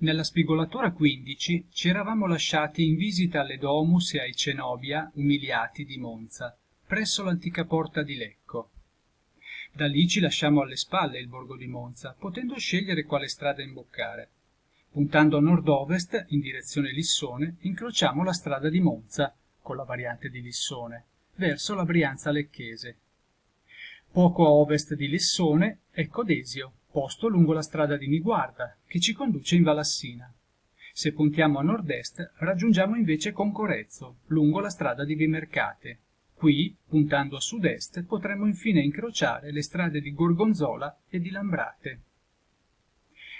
Nella spigolatura 15 ci eravamo lasciati in visita alle Domus e ai Cenobia, umiliati di Monza, presso l'antica porta di Lecco. Da lì ci lasciamo alle spalle il borgo di Monza, potendo scegliere quale strada imboccare. Puntando a nord-ovest, in direzione Lissone, incrociamo la strada di Monza, con la variante di Lissone, verso la Brianza Lecchese. Poco a ovest di Lissone è Codesio, posto lungo la strada di Niguarda, che ci conduce in Valassina. Se puntiamo a nord-est, raggiungiamo invece Concorezzo, lungo la strada di Vimercate. Qui, puntando a sud-est, potremo infine incrociare le strade di Gorgonzola e di Lambrate.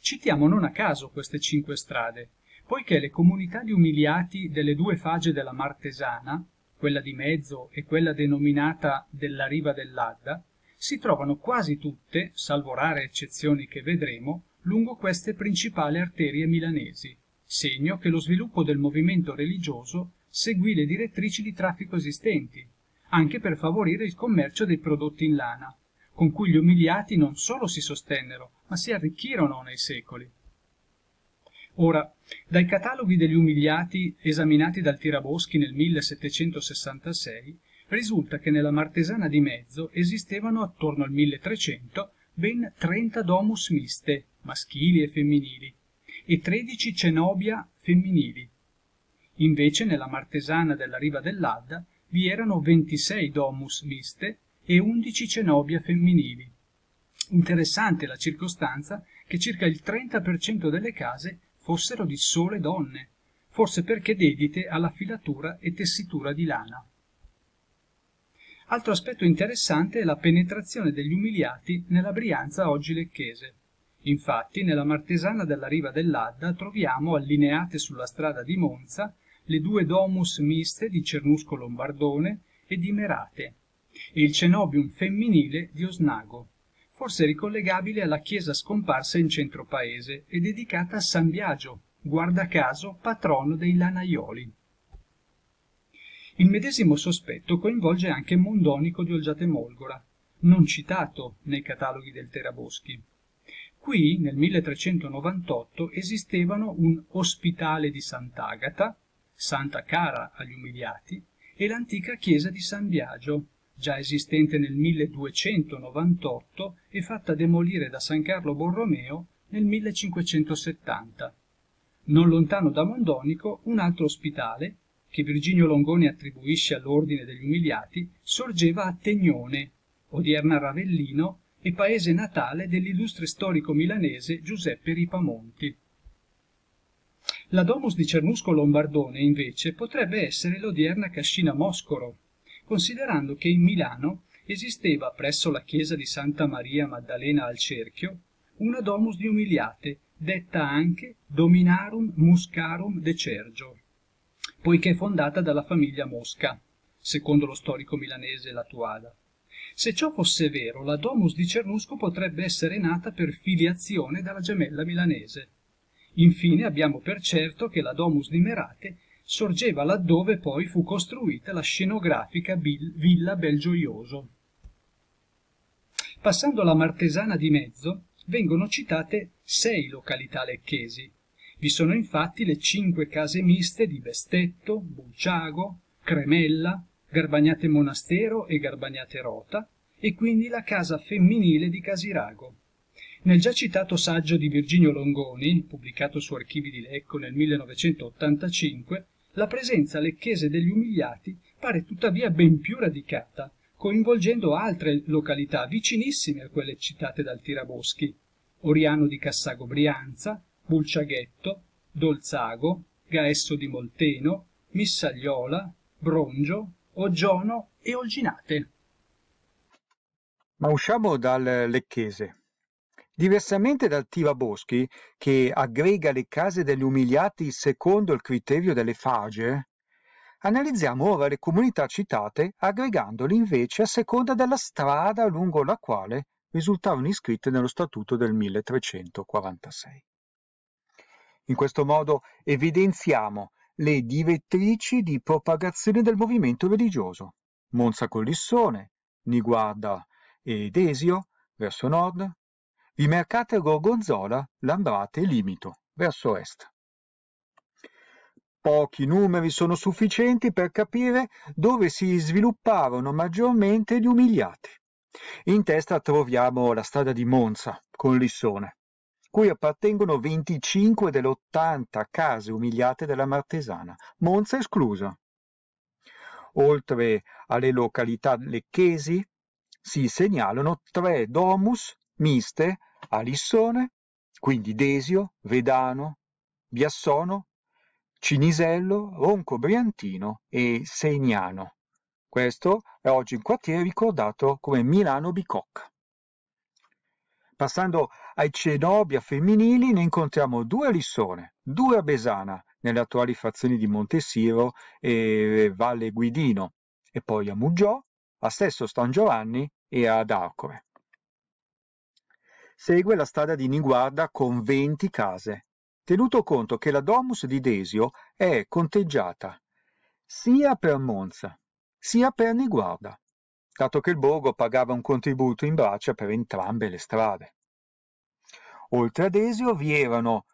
Citiamo non a caso queste cinque strade, poiché le comunità di umiliati delle due fage della Martesana, quella di mezzo e quella denominata della riva dell'Adda, si trovano quasi tutte, salvo rare eccezioni che vedremo, lungo queste principali arterie milanesi, segno che lo sviluppo del movimento religioso seguì le direttrici di traffico esistenti, anche per favorire il commercio dei prodotti in lana, con cui gli umiliati non solo si sostennero, ma si arricchirono nei secoli. Ora, dai cataloghi degli umiliati esaminati dal Tiraboschi nel 1766 risulta che nella Martesana di Mezzo esistevano attorno al 1300 ben 30 domus miste, maschili e femminili, e 13 cenobia femminili. Invece nella Martesana della riva dell'Adda vi erano 26 domus miste e 11 cenobia femminili. Interessante la circostanza che circa il 30% delle case fossero di sole donne, forse perché dedite alla filatura e tessitura di lana. Altro aspetto interessante è la penetrazione degli umiliati nella Brianza oggi lecchese. Infatti, nella Martesana della riva dell'Adda troviamo allineate sulla strada di Monza le due domus miste di Cernusco Lombardone e di Merate e il cenobium femminile di Osnago, forse ricollegabile alla chiesa scomparsa in centro paese e dedicata a San Biagio, guarda caso patrono dei lanaioli. Il medesimo sospetto coinvolge anche Mondonico di Olgiate Molgora, non citato nei cataloghi del Teraboschi. Qui, nel 1398, esistevano un ospitale di Sant'Agata, Santa Cara agli umiliati, e l'antica chiesa di San Biagio, già esistente nel 1298 e fatta demolire da San Carlo Borromeo nel 1570. Non lontano da Mondonico un altro ospitale, che Virginio Longoni attribuisce all'Ordine degli Umiliati, sorgeva a Tegnone, odierna Ravellino, e paese natale dell'illustre storico milanese Giuseppe Ripamonti. La Domus di Cernusco Lombardone, invece, potrebbe essere l'odierna Cascina Moscoro, considerando che in Milano esisteva presso la chiesa di Santa Maria Maddalena al Cerchio una Domus di Umiliate, detta anche Dominarum Muscarum de Cergio poiché fondata dalla famiglia Mosca, secondo lo storico milanese Latuada. Se ciò fosse vero, la Domus di Cernusco potrebbe essere nata per filiazione dalla gemella milanese. Infine abbiamo per certo che la Domus di Merate sorgeva laddove poi fu costruita la scenografica Villa Belgioioso. Passando alla Martesana di mezzo, vengono citate sei località lecchesi, vi sono infatti le cinque case miste di Bestetto, Bunciago, Cremella, Garbagnate Monastero e Garbagnate Rota, e quindi la casa femminile di Casirago. Nel già citato saggio di Virginio Longoni, pubblicato su Archivi di Lecco nel 1985, la presenza lecchese degli umiliati pare tuttavia ben più radicata, coinvolgendo altre località vicinissime a quelle citate dal Tiraboschi, Oriano di Cassago Brianza, Bulciaghetto, Dolzago, Gaesso di Molteno, Missagliola, Brongio, Oggiono e Olginate. Ma usciamo dal Lecchese. Diversamente dal Tivaboschi, che aggrega le case degli umiliati secondo il criterio delle fage, analizziamo ora le comunità citate aggregandole invece a seconda della strada lungo la quale risultavano iscritte nello Statuto del 1346. In questo modo evidenziamo le direttrici di propagazione del movimento religioso. Monza con Lissone, Niguarda e Desio, verso nord, i mercati Gorgonzola, Lambrate e Limito, verso est. Pochi numeri sono sufficienti per capire dove si svilupparono maggiormente gli umiliati. In testa troviamo la strada di Monza, con Lissone cui appartengono 25 delle 80 case umiliate della Martesana, Monza esclusa. Oltre alle località lecchesi si segnalano tre domus miste a Lissone, quindi Desio, Vedano, Biassono, Cinisello, Ronco Briantino e Segnano. Questo è oggi un quartiere ricordato come Milano Bicocca. Passando ai Cenobia femminili ne incontriamo due a Lissone, due a Besana, nelle attuali frazioni di Montesiro e Valle Guidino, e poi a Muggiò, a Sesto San Giovanni e ad Arcore. Segue la strada di Niguarda con 20 case, tenuto conto che la Domus di Desio è conteggiata sia per Monza sia per Niguarda, dato che il borgo pagava un contributo in braccia per entrambe le strade. Oltre ad Esio vi erano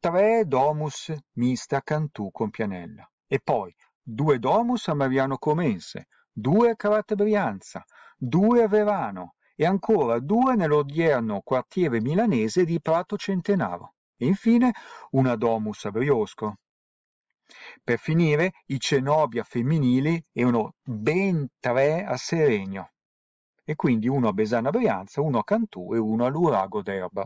tre domus mista a Cantù con Pianella e poi due domus a Mariano Comense, due a Carat Brianza, due a Verano e ancora due nell'odierno quartiere milanese di Prato Centenaro e infine una domus a Briosco. Per finire i cenobia femminili erano ben tre a Serenio, e quindi uno a Besana Brianza, uno a Cantù e uno all'Urago d'Erba.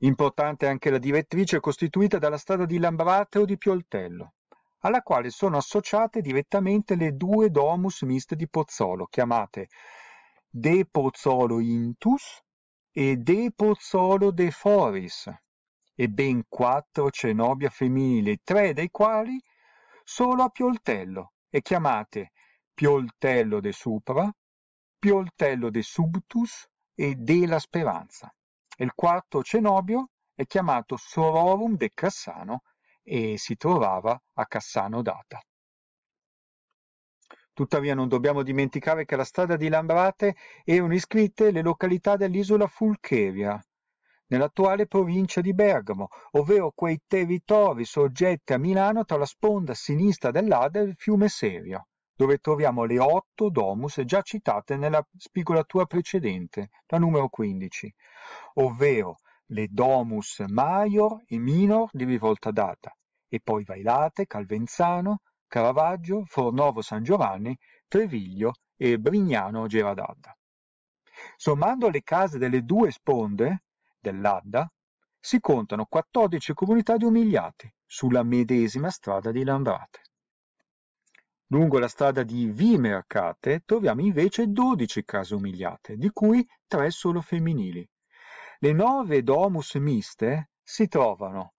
Importante anche la direttrice costituita dalla strada di Lambrate o di Pioltello, alla quale sono associate direttamente le due domus miste di Pozzolo, chiamate De Pozzolo Intus e De Pozzolo De Foris, e ben quattro cenobia femminili, tre dei quali solo a Pioltello, e chiamate Pioltello de Supra, Pioltello de Subtus e De la Speranza. Il quarto cenobio è chiamato Sororum de Cassano e si trovava a Cassano Data. Tuttavia non dobbiamo dimenticare che alla strada di Lambrate erano iscritte le località dell'isola Fulcheria, nell'attuale provincia di Bergamo, ovvero quei territori soggetti a Milano tra la sponda sinistra dell'Ada e il fiume Serio dove troviamo le otto domus già citate nella spigolatura precedente, la numero 15, ovvero le domus maior e minor di rivolta data, e poi Vailate, Calvenzano, Caravaggio, Fornovo San Giovanni, Treviglio e Brignano Geradadda. Sommando le case delle due sponde dell'Adda, si contano 14 comunità di umiliati sulla medesima strada di Lambrate. Lungo la strada di Vimercate troviamo invece 12 case umiliate, di cui 3 solo femminili. Le 9 domus miste si trovano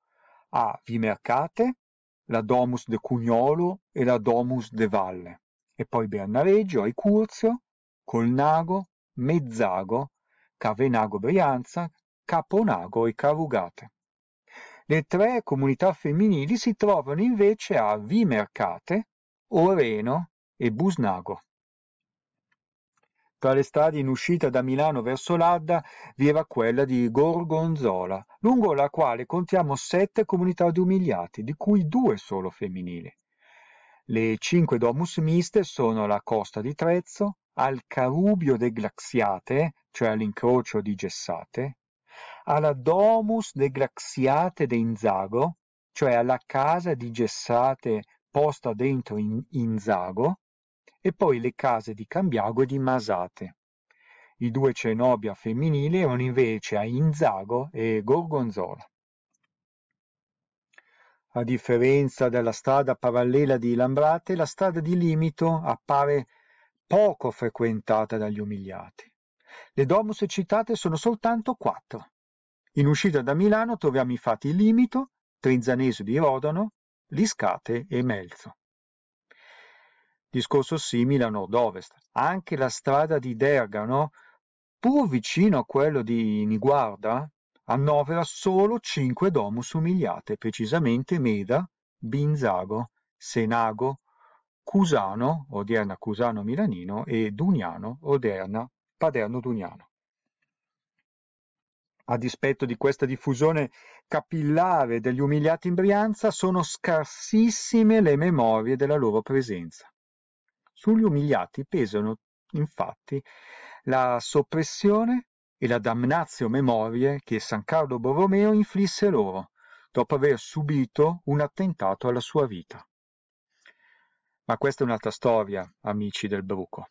a Vimercate, la domus de Cugnolo e la domus de Valle, e poi Bernareggio, Aicurzio, Colnago, Mezzago, Cavenago Brianza, Caponago e Carugate. Le tre comunità femminili si trovano invece a Vimercate, Oreno e Busnago. Tra le strade in uscita da Milano verso l'Adda vi era quella di Gorgonzola, lungo la quale contiamo sette comunità di umiliati, di cui due solo femminili. Le cinque domus miste sono la Costa di Trezzo, al Carubio de Glaxiate, cioè all'incrocio di Gessate, alla Domus de Glaxiate de Inzago, cioè alla casa di Gessate posta dentro in Inzago e poi le case di Cambiago e di Masate. I due cenobia femminili erano invece a Inzago e Gorgonzola. A differenza della strada parallela di Lambrate, la strada di Limito appare poco frequentata dagli umiliati. Le domus citate sono soltanto quattro. In uscita da Milano troviamo infatti Limito, Trinzaneso di Rodano, Liscate e Melzo. Discorso simile a nord-ovest. Anche la strada di Dergano, pur vicino a quello di Niguarda, annovera solo cinque domus umiliate, precisamente Meda, Binzago, Senago, Cusano, odierna Cusano Milanino, e Dugnano, odierna Paderno Dugnano a dispetto di questa diffusione capillare degli umiliati in Brianza, sono scarsissime le memorie della loro presenza. Sugli umiliati pesano infatti la soppressione e la damnazio memorie che San Carlo Borromeo inflisse loro, dopo aver subito un attentato alla sua vita. Ma questa è un'altra storia, amici del Bruco.